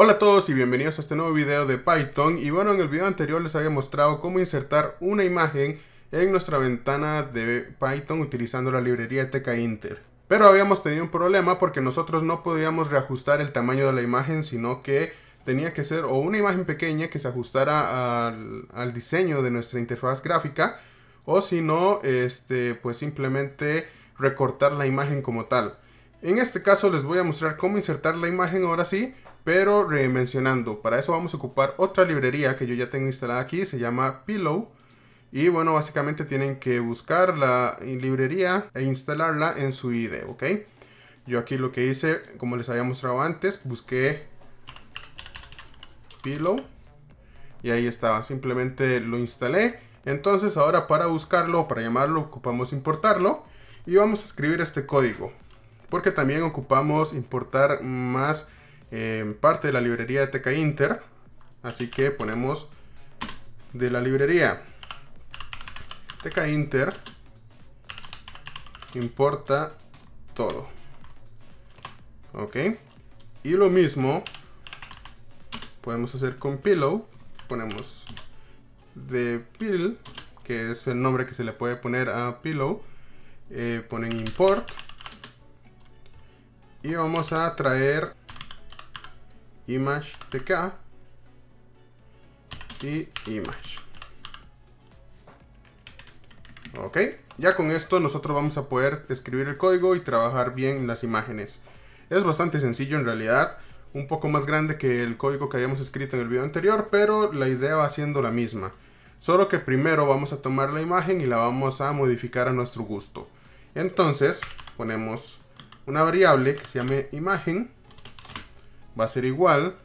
Hola a todos y bienvenidos a este nuevo video de Python y bueno en el video anterior les había mostrado cómo insertar una imagen en nuestra ventana de Python utilizando la librería tkinter pero habíamos tenido un problema porque nosotros no podíamos reajustar el tamaño de la imagen sino que tenía que ser o una imagen pequeña que se ajustara al, diseño de nuestra interfaz gráfica o si no este pues simplemente recortar la imagen como tal en este caso les voy a mostrar cómo insertar la imagen ahora sí, pero redimensionando. Para eso vamos a ocupar otra librería que yo ya tengo instalada aquí, se llama Pillow. Y bueno, básicamente tienen que buscar la librería e instalarla en su IDE, ¿ok? Yo aquí lo que hice, como les había mostrado antes, busqué Pillow. Y ahí estaba, simplemente lo instalé. Entonces ahora para buscarlo, para llamarlo, ocupamos importarlo. Y vamos a escribir este código porque también ocupamos importar más eh, parte de la librería de TK Inter. Así que ponemos de la librería TK Inter importa todo. Ok. Y lo mismo podemos hacer con pillow. Ponemos de pill, que es el nombre que se le puede poner a pillow. Eh, ponen import y vamos a traer image tk y image. Ok, ya con esto nosotros vamos a poder escribir el código y trabajar bien las imágenes. Es bastante sencillo en realidad, un poco más grande que el código que habíamos escrito en el video anterior, pero la idea va siendo la misma. Solo que primero vamos a tomar la imagen y la vamos a modificar a nuestro gusto. Entonces ponemos una variable que se llame imagen. Va a ser igual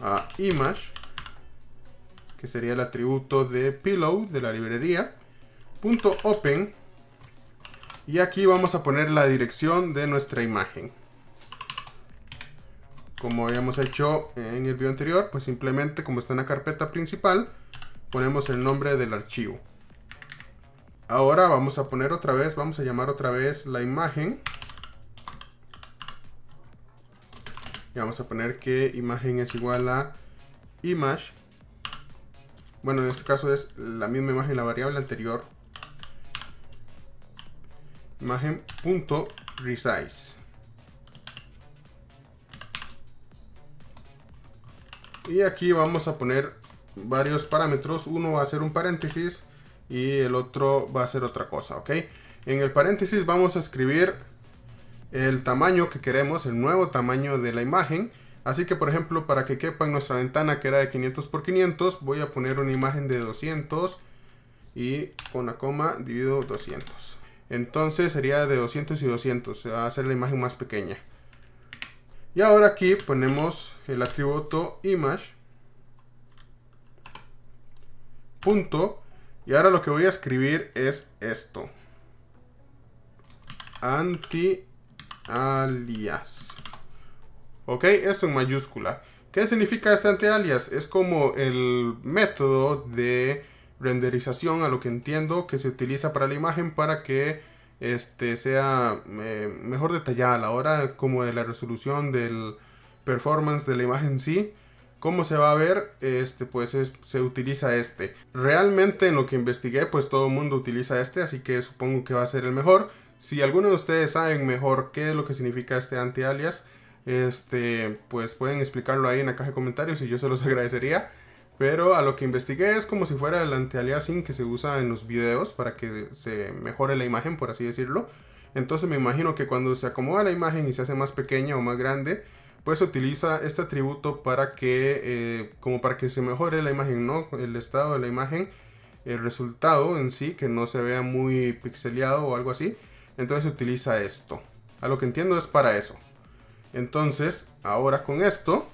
a image, que sería el atributo de pillow de la librería, punto open. Y aquí vamos a poner la dirección de nuestra imagen. Como habíamos hecho en el video anterior, pues simplemente como está en la carpeta principal, ponemos el nombre del archivo. Ahora vamos a poner otra vez, vamos a llamar otra vez la imagen vamos a poner que imagen es igual a image bueno en este caso es la misma imagen la variable anterior imagen y aquí vamos a poner varios parámetros uno va a ser un paréntesis y el otro va a ser otra cosa ok en el paréntesis vamos a escribir el tamaño que queremos, el nuevo tamaño de la imagen. Así que por ejemplo para que quepa en nuestra ventana que era de 500 por 500 voy a poner una imagen de 200 y con la coma divido 200. Entonces sería de 200 y 200, se va a hacer la imagen más pequeña. Y ahora aquí ponemos el atributo image. Punto. Y ahora lo que voy a escribir es esto. Anti alias. Ok, esto en mayúscula. ¿Qué significa este alias Es como el método de renderización, a lo que entiendo, que se utiliza para la imagen para que este, sea eh, mejor detallada a la hora como de la resolución del performance de la imagen si sí. se va a ver? Este, pues se utiliza este. Realmente en lo que investigué, pues todo el mundo utiliza este, así que supongo que va a ser el mejor. Si alguno de ustedes saben mejor qué es lo que significa este anti-alias, este, pues pueden explicarlo ahí en la caja de comentarios y yo se los agradecería. Pero a lo que investigué es como si fuera el anti-aliasing que se usa en los videos para que se mejore la imagen, por así decirlo. Entonces me imagino que cuando se acomoda la imagen y se hace más pequeña o más grande, pues utiliza este atributo para que, eh, como para que se mejore la imagen, ¿no? El estado de la imagen, el resultado en sí, que no se vea muy pixeleado o algo así. Entonces se utiliza esto. A lo que entiendo es para eso. Entonces, ahora con esto,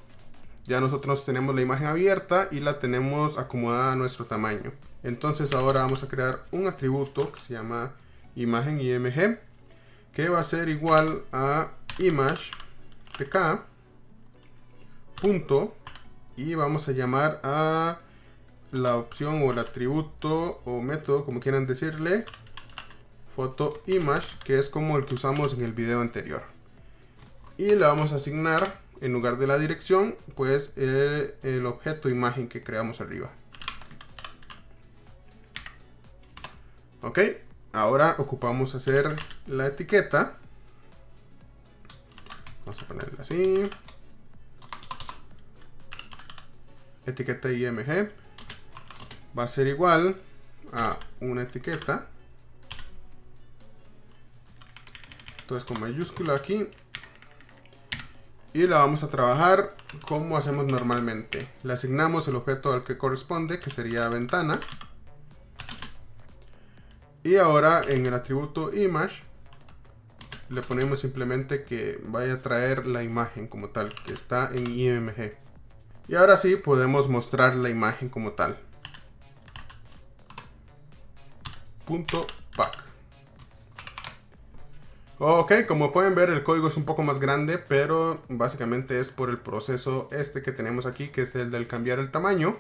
ya nosotros tenemos la imagen abierta y la tenemos acomodada a nuestro tamaño. Entonces ahora vamos a crear un atributo que se llama imagen img, que va a ser igual a image tk punto y vamos a llamar a la opción o el atributo o método, como quieran decirle, foto Image, que es como el que usamos en el video anterior. Y le vamos a asignar, en lugar de la dirección, pues el, el objeto imagen que creamos arriba. Ok, ahora ocupamos hacer la etiqueta. Vamos a ponerla así. Etiqueta IMG va a ser igual a una etiqueta Entonces con mayúscula aquí. Y la vamos a trabajar como hacemos normalmente. Le asignamos el objeto al que corresponde, que sería ventana. Y ahora en el atributo image le ponemos simplemente que vaya a traer la imagen como tal, que está en IMG. Y ahora sí podemos mostrar la imagen como tal. Punto pack. Ok, como pueden ver el código es un poco más grande, pero básicamente es por el proceso este que tenemos aquí, que es el del cambiar el tamaño.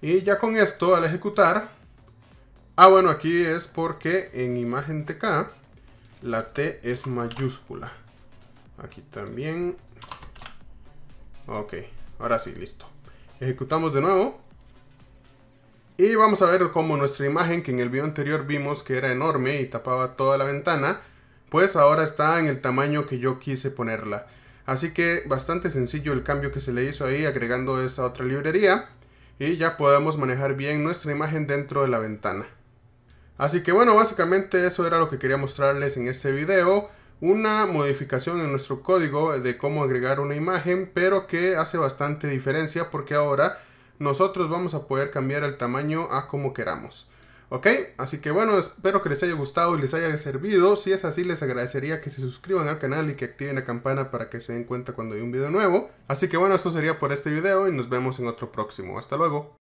Y ya con esto, al ejecutar... Ah, bueno, aquí es porque en imagen TK la T es mayúscula. Aquí también. Ok, ahora sí, listo. Ejecutamos de nuevo. Y vamos a ver cómo nuestra imagen, que en el video anterior vimos que era enorme y tapaba toda la ventana, pues ahora está en el tamaño que yo quise ponerla. Así que bastante sencillo el cambio que se le hizo ahí agregando esa otra librería y ya podemos manejar bien nuestra imagen dentro de la ventana. Así que bueno, básicamente eso era lo que quería mostrarles en este video. Una modificación en nuestro código de cómo agregar una imagen, pero que hace bastante diferencia porque ahora nosotros vamos a poder cambiar el tamaño a como queramos. ¿Ok? Así que bueno, espero que les haya gustado y les haya servido. Si es así, les agradecería que se suscriban al canal y que activen la campana para que se den cuenta cuando hay un video nuevo. Así que bueno, eso sería por este video y nos vemos en otro próximo. Hasta luego.